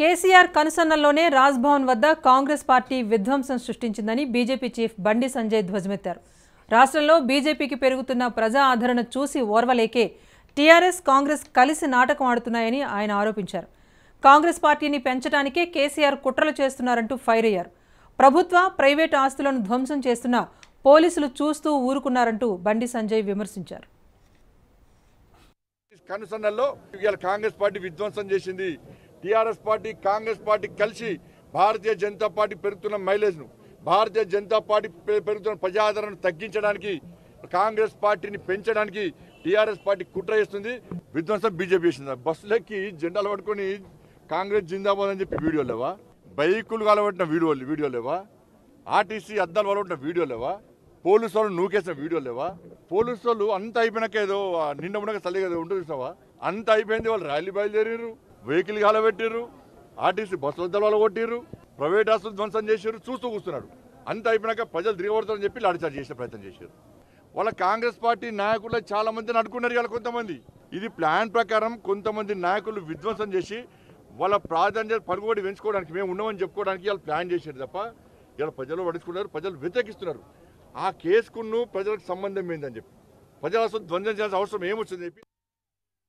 కేసీఆర్ కనుసన్నల్లోనే రాజ్భవన్ వద్ద కాంగ్రెస్ పార్టీ విధ్వంసం సృష్టించిందని BJP chief బండి సంజయ్ ధ్వజమెత్తారు రాష్ట్రంలో బీజేపీకి పెరుగుతున్న ప్రజా ఆదరణ చూసి ఓర్వలేకే టీఆర్ఎస్ కాంగ్రెస్ కలిసి నాటకం ఆడుతున్నాయని ఆయన ఆరోపించారు కాంగ్రెస్ పార్టీని పెంచడానికే కేసీఆర్ కుట్రలు చేస్తున్నారంటూ ఫైర్ అయ్యారు ప్రభుత్వ ప్రైవేటు ఆస్తులను ధ్వంసం చేస్తున్న పోలీసులు చూస్తూ ఊరుకున్నారంటూ బండి సంజయ్ విమర్శించారు కనుసన్నల్లో ఇవాళ కాంగ్రెస్ పార్టీ విధ్వంసం చేసింది టీఆర్ఎస్ పార్టీ కాంగ్రెస్ పార్టీ కలిసి భారతీయ జనతా పార్టీ పెరుగుతున్న మైలేజ్ను భారతీయ జనతా పార్టీ పెరుగుతున్న ప్రజాదరణ తగ్గించడానికి కాంగ్రెస్ పార్టీని పెంచడానికి టీఆర్ఎస్ పార్టీ కుట్ర చేస్తుంది విధ్వంసం బీజేపీ చేసింది బస్సులెక్కి జెండాలు పట్టుకొని కాంగ్రెస్ జిందాబాద్ అని చెప్పి వీడియో లేవా బైకులు కలబట్టిన వీడియోలు వీడియో లేవా ఆర్టీసీ అద్దాలు వలబట్టిన వీడియో లేవా పోలీసు వాళ్ళు నూకేసిన వీడియో లేవా పోలీసు వాళ్ళు అంత అయిపోయినాక ఏదో నిన్న ఉండక చలిగా ఉంటుంది చూసావా అంత అయిపోయింది వాళ్ళు ర్యాలీ బయలుదేరారు వెహికల్ కాలబెట్టిర్రు ఆర్టీసీ బస్సుల దళాలు కొట్టిర్రు ప్రైవేట్ ఆస్తులు ధ్వంసం చేసారు చూస్తూ కూస్తున్నారు అంత అయిపోయినాక ప్రజలు దిగబడతారని చెప్పి లాడిచార్జ్ చేసే ప్రయత్నం చేశారు వాళ్ళ కాంగ్రెస్ పార్టీ నాయకులు చాలా మంది నడుకున్నారు కదా కొంతమంది ఇది ప్లాన్ ప్రకారం కొంతమంది నాయకులు విధ్వంసం చేసి వాళ్ళ ప్రాధాన్యత పరుగుబడి పెంచుకోవడానికి మేము ఉన్నామని చెప్పుకోవడానికి వాళ్ళు ప్లాన్ చేశారు తప్ప ఇలా ప్రజలు పడుచుకున్నారు ప్రజలు వ్యతిరేకిస్తున్నారు ఆ కేసుకున్ను ప్రజలకు సంబంధం ఏందని చెప్పి ప్రజలు అసలు ధ్వంసం చేయాల్సిన అవసరం ఏమొచ్చిందని చెప్పి